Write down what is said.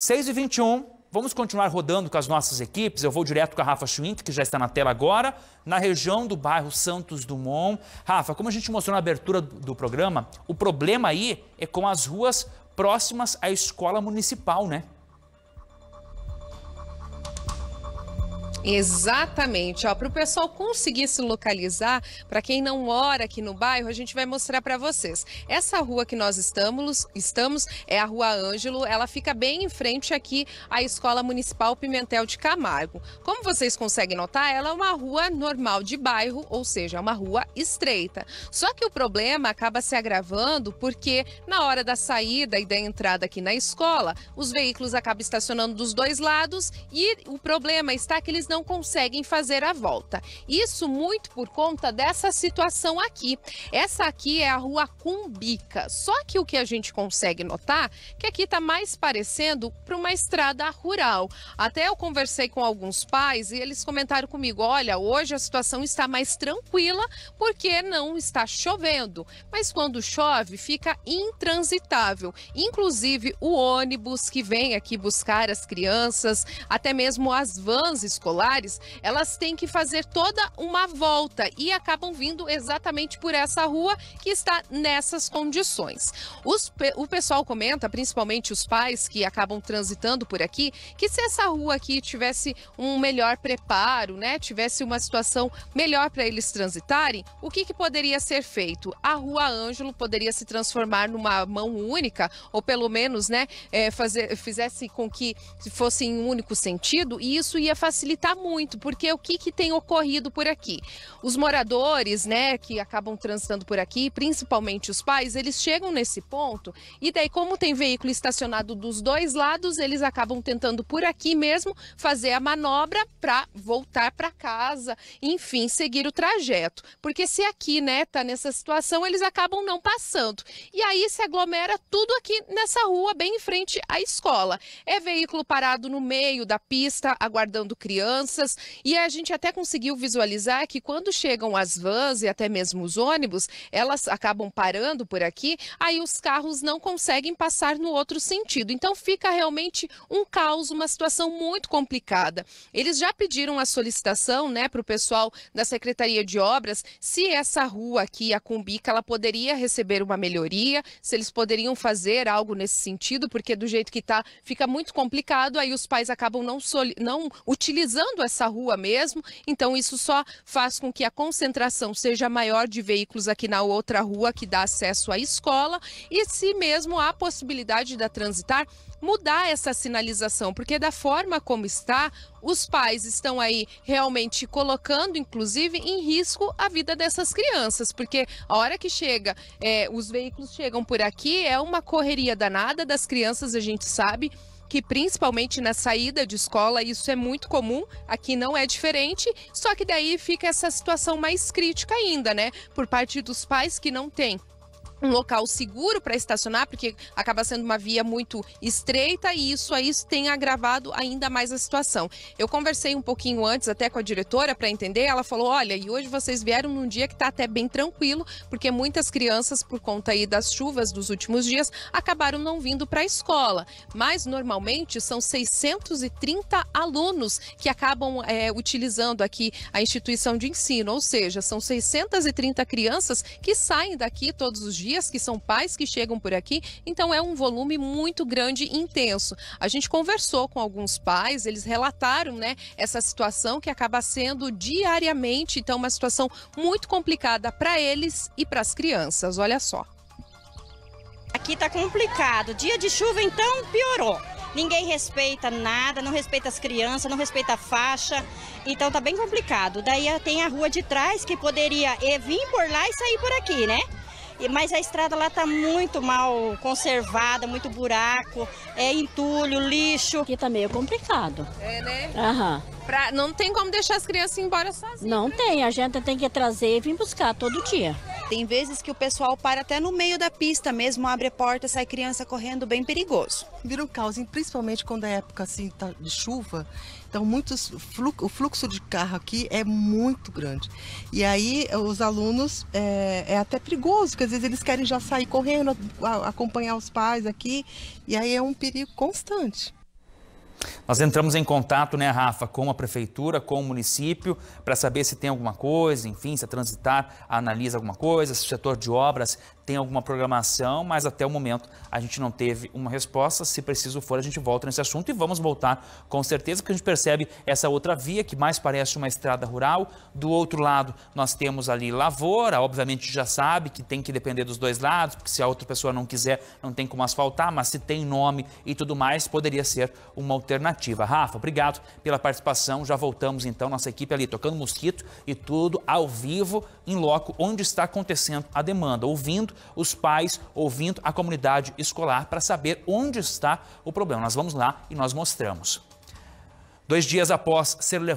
6 e 21 vamos continuar rodando com as nossas equipes. Eu vou direto com a Rafa Schwink, que já está na tela agora, na região do bairro Santos Dumont. Rafa, como a gente mostrou na abertura do programa, o problema aí é com as ruas próximas à escola municipal, né? Exatamente, ó, para o pessoal conseguir se localizar, para quem não mora aqui no bairro, a gente vai mostrar para vocês. Essa rua que nós estamos, estamos é a Rua Ângelo, ela fica bem em frente aqui à Escola Municipal Pimentel de Camargo. Como vocês conseguem notar, ela é uma rua normal de bairro, ou seja, é uma rua estreita. Só que o problema acaba se agravando porque na hora da saída e da entrada aqui na escola, os veículos acabam estacionando dos dois lados e o problema está que eles não não conseguem fazer a volta. Isso muito por conta dessa situação aqui. Essa aqui é a rua Cumbica. Só que o que a gente consegue notar é que aqui está mais parecendo para uma estrada rural. Até eu conversei com alguns pais e eles comentaram comigo: olha, hoje a situação está mais tranquila porque não está chovendo. Mas quando chove, fica intransitável. Inclusive o ônibus que vem aqui buscar as crianças, até mesmo as vans escolares celulares, elas têm que fazer toda uma volta e acabam vindo exatamente por essa rua que está nessas condições. Os, o pessoal comenta, principalmente os pais que acabam transitando por aqui, que se essa rua aqui tivesse um melhor preparo, né, tivesse uma situação melhor para eles transitarem, o que, que poderia ser feito? A Rua Ângelo poderia se transformar numa mão única, ou pelo menos, né, é, fazer, fizesse com que fosse em um único sentido, e isso ia facilitar muito, porque o que, que tem ocorrido por aqui? Os moradores, né, que acabam transitando por aqui, principalmente os pais, eles chegam nesse ponto e daí, como tem veículo estacionado dos dois lados, eles acabam tentando por aqui mesmo fazer a manobra para voltar para casa, enfim, seguir o trajeto. Porque se aqui, né, tá nessa situação, eles acabam não passando. E aí se aglomera tudo aqui nessa rua, bem em frente à escola. É veículo parado no meio da pista, aguardando criança crianças. E a gente até conseguiu visualizar que quando chegam as vans e até mesmo os ônibus, elas acabam parando por aqui, aí os carros não conseguem passar no outro sentido. Então fica realmente um caos, uma situação muito complicada. Eles já pediram a solicitação né, para o pessoal da Secretaria de Obras se essa rua aqui, a Cumbica, ela poderia receber uma melhoria, se eles poderiam fazer algo nesse sentido, porque do jeito que está, fica muito complicado, aí os pais acabam não, não utilizando fechando essa rua mesmo, então isso só faz com que a concentração seja maior de veículos aqui na outra rua que dá acesso à escola e se mesmo há possibilidade da transitar mudar essa sinalização, porque da forma como está, os pais estão aí realmente colocando, inclusive, em risco a vida dessas crianças, porque a hora que chega, é, os veículos chegam por aqui, é uma correria danada das crianças, a gente sabe que principalmente na saída de escola isso é muito comum, aqui não é diferente, só que daí fica essa situação mais crítica ainda, né? Por parte dos pais que não têm um local seguro para estacionar, porque acaba sendo uma via muito estreita e isso aí tem agravado ainda mais a situação. Eu conversei um pouquinho antes até com a diretora para entender, ela falou: "Olha, e hoje vocês vieram num dia que está até bem tranquilo, porque muitas crianças por conta aí das chuvas dos últimos dias acabaram não vindo para a escola, mas normalmente são 630 alunos que acabam é, utilizando aqui a instituição de ensino, ou seja, são 630 crianças que saem daqui todos os dias dias, que são pais que chegam por aqui, então é um volume muito grande e intenso. A gente conversou com alguns pais, eles relataram, né, essa situação que acaba sendo diariamente, então uma situação muito complicada para eles e para as crianças. Olha só. Aqui está complicado. Dia de chuva então piorou. Ninguém respeita nada, não respeita as crianças, não respeita a faixa. Então tá bem complicado. Daí tem a rua de trás que poderia eh, vir por lá e sair por aqui, né? mas a estrada lá está muito mal conservada, muito buraco, é entulho, lixo. Aqui tá meio complicado. É, né? Aham. Pra, não tem como deixar as crianças embora sozinhas. Não né? tem, a gente tem que trazer e vir buscar todo dia. Tem vezes que o pessoal para até no meio da pista mesmo, abre a porta, sai criança correndo, bem perigoso. Vira um caos, principalmente quando é época assim tá, de chuva. Então, muitos, o fluxo de carro aqui é muito grande. E aí, os alunos, é, é até perigoso, porque às vezes eles querem já sair correndo, acompanhar os pais aqui. E aí é um perigo constante. Nós entramos em contato, né, Rafa, com a prefeitura, com o município, para saber se tem alguma coisa, enfim, se a transitar analisa alguma coisa, se o setor de obras tem alguma programação, mas até o momento a gente não teve uma resposta. Se preciso for, a gente volta nesse assunto e vamos voltar com certeza, que a gente percebe essa outra via que mais parece uma estrada rural. Do outro lado, nós temos ali lavoura, obviamente já sabe que tem que depender dos dois lados, porque se a outra pessoa não quiser, não tem como asfaltar, mas se tem nome e tudo mais, poderia ser uma alternativa alternativa. Rafa, obrigado pela participação. Já voltamos então, nossa equipe ali tocando mosquito e tudo ao vivo, em loco, onde está acontecendo a demanda, ouvindo os pais, ouvindo a comunidade escolar para saber onde está o problema. Nós vamos lá e nós mostramos. Dois dias após ser levado